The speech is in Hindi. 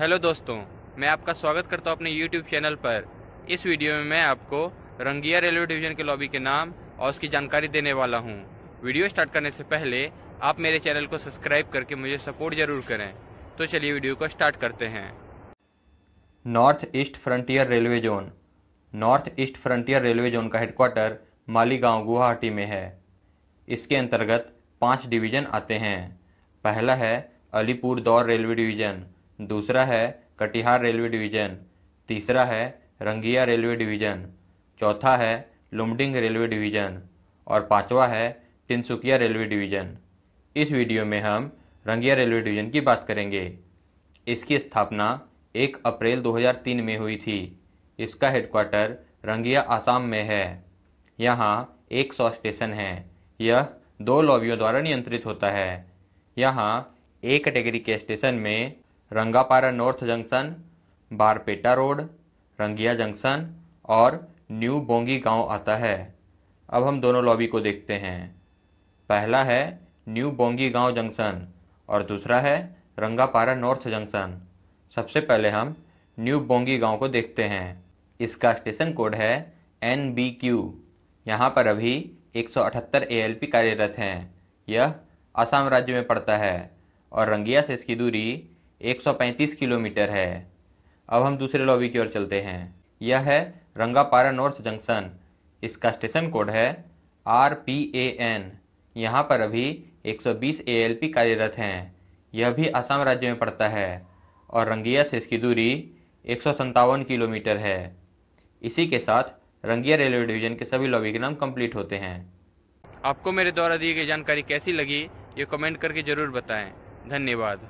हेलो दोस्तों मैं आपका स्वागत करता हूँ अपने यूट्यूब चैनल पर इस वीडियो में मैं आपको रंगिया रेलवे डिवीजन के लॉबी के नाम और उसकी जानकारी देने वाला हूँ वीडियो स्टार्ट करने से पहले आप मेरे चैनल को सब्सक्राइब करके मुझे सपोर्ट जरूर करें तो चलिए वीडियो को स्टार्ट करते हैं North East Frontier Railway zone North East Frontier Railway zone का हेडक्वार्टर मालीगांव गुवाहाटी में है इसके अंतर्गत पाँच डिवीज़न आते हैं पहला है अलीपुर दौर रेलवे डिवीज़न दूसरा है कटिहार रेलवे डिवीज़न तीसरा है रंगिया रेलवे डिवीज़न चौथा है लुमडिंग रेलवे डिवीज़न और पांचवा है तिनसुकिया रेलवे डिवीज़न इस वीडियो में हम रंगिया रेलवे डिवीज़न की बात करेंगे इसकी स्थापना 1 अप्रैल 2003 में हुई थी इसका हेडक्वार्टर रंगिया आसाम में है यहाँ एक सौ स्टेशन है यह दो लॉबियों द्वारा नियंत्रित होता है यहाँ ए कैटेगरी के स्टेशन में Rangapara north junction Barpeta road Rangiya junction और न्यू बोंगी गांव आता है अब हम दोनों लॉबी को देखते हैं पहला है न्यू बोंगी गांव जंक्शन और दूसरा है रंगापारा नॉर्थ जंक्शन सबसे पहले हम न्यू बोंगी गांव को देखते हैं इसका स्टेशन कोड है एन बी क्यू यहाँ पर अभी 178 सौ कार्यरत हैं यह असम राज्य में पड़ता है और रंगिया से इसकी दूरी 135 किलोमीटर है अब हम दूसरे लॉबी की ओर चलते हैं यह है रंगापारा नॉर्थ जंक्शन इसका स्टेशन कोड है आर पी ए एन यहाँ पर अभी 120 एएलपी कार्यरत हैं यह भी असम राज्य में पड़ता है और रंगिया से इसकी दूरी एक किलोमीटर है इसी के साथ रंगिया रेलवे डिवीजन के सभी लॉबी के नाम कंप्लीट होते हैं आपको मेरे द्वारा दी गई जानकारी कैसी लगी ये कमेंट करके ज़रूर बताएं धन्यवाद